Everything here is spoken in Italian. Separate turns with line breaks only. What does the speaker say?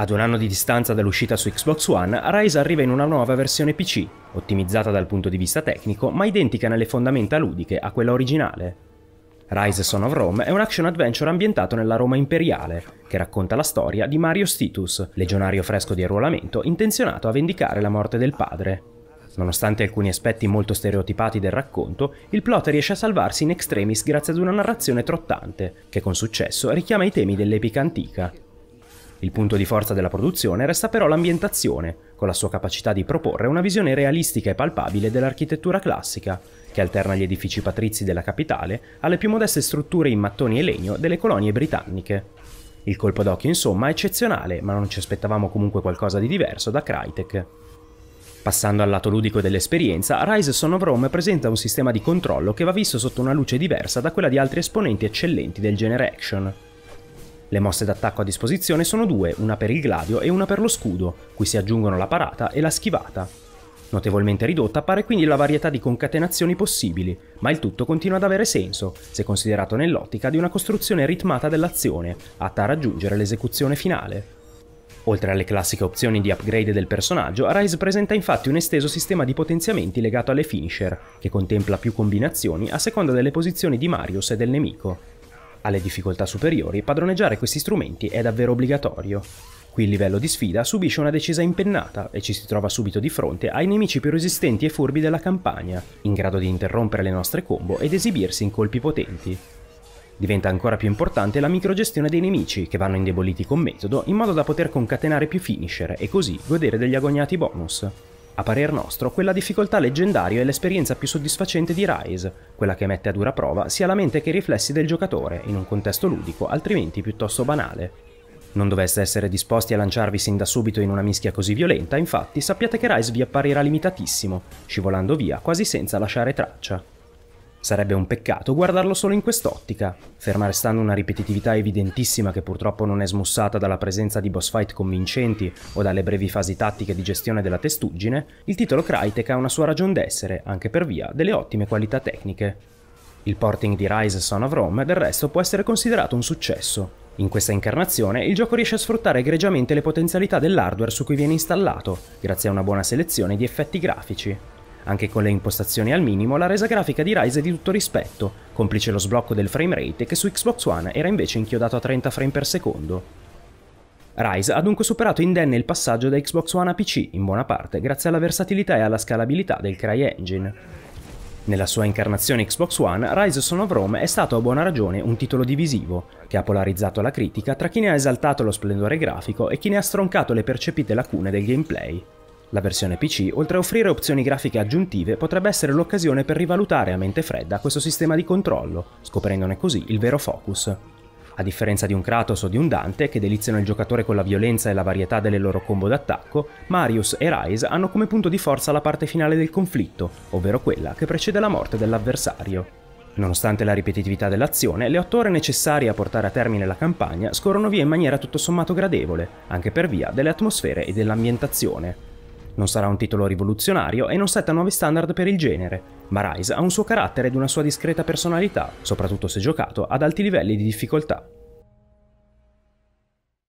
Ad un anno di distanza dall'uscita su Xbox One, Rise arriva in una nuova versione PC, ottimizzata dal punto di vista tecnico, ma identica nelle fondamenta ludiche a quella originale. Rise Son of Rome è un action adventure ambientato nella Roma imperiale, che racconta la storia di Mario Stitus, legionario fresco di arruolamento intenzionato a vendicare la morte del padre. Nonostante alcuni aspetti molto stereotipati del racconto, il plot riesce a salvarsi in extremis grazie ad una narrazione trottante, che con successo richiama i temi dell'epica antica, il punto di forza della produzione resta però l'ambientazione, con la sua capacità di proporre una visione realistica e palpabile dell'architettura classica, che alterna gli edifici patrizi della capitale alle più modeste strutture in mattoni e legno delle colonie britanniche. Il colpo d'occhio insomma è eccezionale, ma non ci aspettavamo comunque qualcosa di diverso da Crytek. Passando al lato ludico dell'esperienza, Rise Son of Rome presenta un sistema di controllo che va visto sotto una luce diversa da quella di altri esponenti eccellenti del genere action. Le mosse d'attacco a disposizione sono due, una per il gladio e una per lo scudo, cui si aggiungono la parata e la schivata. Notevolmente ridotta appare quindi la varietà di concatenazioni possibili, ma il tutto continua ad avere senso, se considerato nell'ottica di una costruzione ritmata dell'azione, atta a raggiungere l'esecuzione finale. Oltre alle classiche opzioni di upgrade del personaggio, Rise presenta infatti un esteso sistema di potenziamenti legato alle finisher, che contempla più combinazioni a seconda delle posizioni di Marius e del nemico, alle difficoltà superiori padroneggiare questi strumenti è davvero obbligatorio. Qui il livello di sfida subisce una decisa impennata e ci si trova subito di fronte ai nemici più resistenti e furbi della campagna, in grado di interrompere le nostre combo ed esibirsi in colpi potenti. Diventa ancora più importante la microgestione dei nemici, che vanno indeboliti con metodo in modo da poter concatenare più finisher e così godere degli agognati bonus. A parer nostro, quella difficoltà leggendaria è l'esperienza più soddisfacente di Rise, quella che mette a dura prova sia la mente che i riflessi del giocatore, in un contesto ludico altrimenti piuttosto banale. Non doveste essere disposti a lanciarvi sin da subito in una mischia così violenta, infatti sappiate che Rise vi apparirà limitatissimo, scivolando via quasi senza lasciare traccia. Sarebbe un peccato guardarlo solo in quest'ottica, ferma restando una ripetitività evidentissima che purtroppo non è smussata dalla presenza di boss fight convincenti o dalle brevi fasi tattiche di gestione della testuggine, il titolo Crytek ha una sua ragion d'essere, anche per via delle ottime qualità tecniche. Il porting di Rise Son of Rome del resto può essere considerato un successo. In questa incarnazione il gioco riesce a sfruttare egregiamente le potenzialità dell'hardware su cui viene installato, grazie a una buona selezione di effetti grafici. Anche con le impostazioni al minimo, la resa grafica di Rise è di tutto rispetto, complice lo sblocco del framerate che su Xbox One era invece inchiodato a 30 frame per secondo. Rise ha dunque superato indenne il passaggio da Xbox One a PC, in buona parte grazie alla versatilità e alla scalabilità del CryEngine. Nella sua incarnazione Xbox One, Rise Son of Rome è stato a buona ragione un titolo divisivo, che ha polarizzato la critica tra chi ne ha esaltato lo splendore grafico e chi ne ha stroncato le percepite lacune del gameplay. La versione PC, oltre a offrire opzioni grafiche aggiuntive, potrebbe essere l'occasione per rivalutare a mente fredda questo sistema di controllo, scoprendone così il vero focus. A differenza di un Kratos o di un Dante, che deliziano il giocatore con la violenza e la varietà delle loro combo d'attacco, Marius e Rise hanno come punto di forza la parte finale del conflitto, ovvero quella che precede la morte dell'avversario. Nonostante la ripetitività dell'azione, le otto ore necessarie a portare a termine la campagna scorrono via in maniera tutto sommato gradevole, anche per via delle atmosfere e dell'ambientazione. Non sarà un titolo rivoluzionario e non setta nuovi standard per il genere, ma Rise ha un suo carattere ed una sua discreta personalità, soprattutto se giocato ad alti livelli di difficoltà.